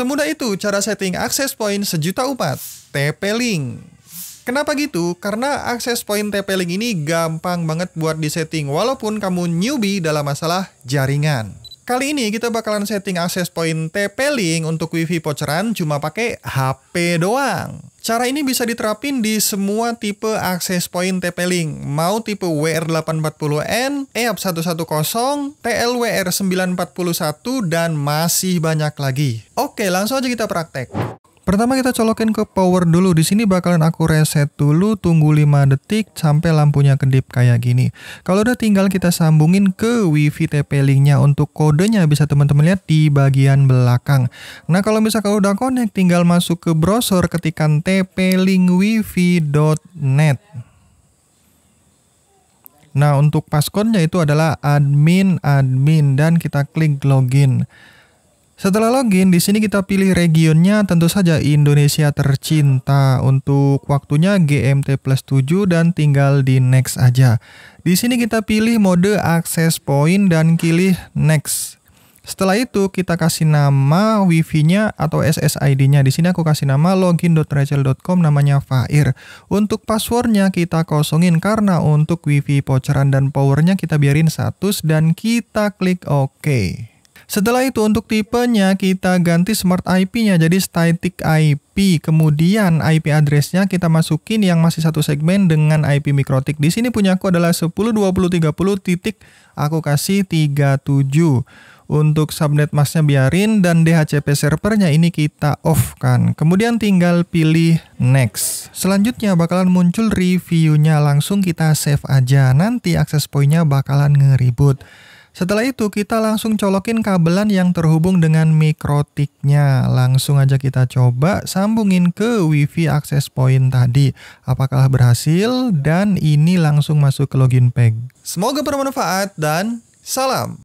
Semudah itu cara setting access point sejuta umat, TP-Link. Kenapa gitu? Karena access point TP-Link ini gampang banget buat disetting walaupun kamu newbie dalam masalah jaringan. Kali ini kita bakalan setting access point TP-Link untuk wifi poceran cuma pakai HP doang. Cara ini bisa diterapin di semua tipe akses point TP-Link, mau tipe WR840N, EAP110, TLWR941, dan masih banyak lagi. Oke, langsung aja kita praktek. Pertama kita colokin ke power dulu. Di sini bakalan aku reset dulu, tunggu 5 detik sampai lampunya kedip kayak gini. Kalau udah tinggal kita sambungin ke wifi TP linknya untuk kodenya bisa teman-teman lihat di bagian belakang. Nah kalau misalkan udah connect tinggal masuk ke browser ketikan tp tplinkwifi.net. Nah untuk passcode-nya itu adalah admin admin dan kita klik login. Setelah login, di sini kita pilih regionnya, tentu saja Indonesia tercinta. Untuk waktunya GMT plus 7 dan tinggal di next aja. Di sini kita pilih mode access point dan pilih next. Setelah itu kita kasih nama wifi-nya atau SSID-nya. Di sini aku kasih nama login.rachel.com namanya Fair. Untuk passwordnya kita kosongin karena untuk wifi voucheran dan powernya kita biarin status dan kita klik OK. Setelah itu untuk tipenya kita ganti smart IP-nya jadi static IP. Kemudian IP address-nya kita masukin yang masih satu segmen dengan IP mikrotik. Di sini punya aku adalah 10.20.30 titik aku kasih 37. Untuk subnet masknya biarin dan DHCP servernya ini kita off kan. Kemudian tinggal pilih next. Selanjutnya bakalan muncul reviewnya langsung kita save aja. Nanti akses pointnya bakalan ngeribut. Setelah itu kita langsung colokin kabelan yang terhubung dengan mikrotiknya. Langsung aja kita coba sambungin ke wifi access point tadi. Apakah berhasil? Dan ini langsung masuk ke login peg. Semoga bermanfaat dan salam!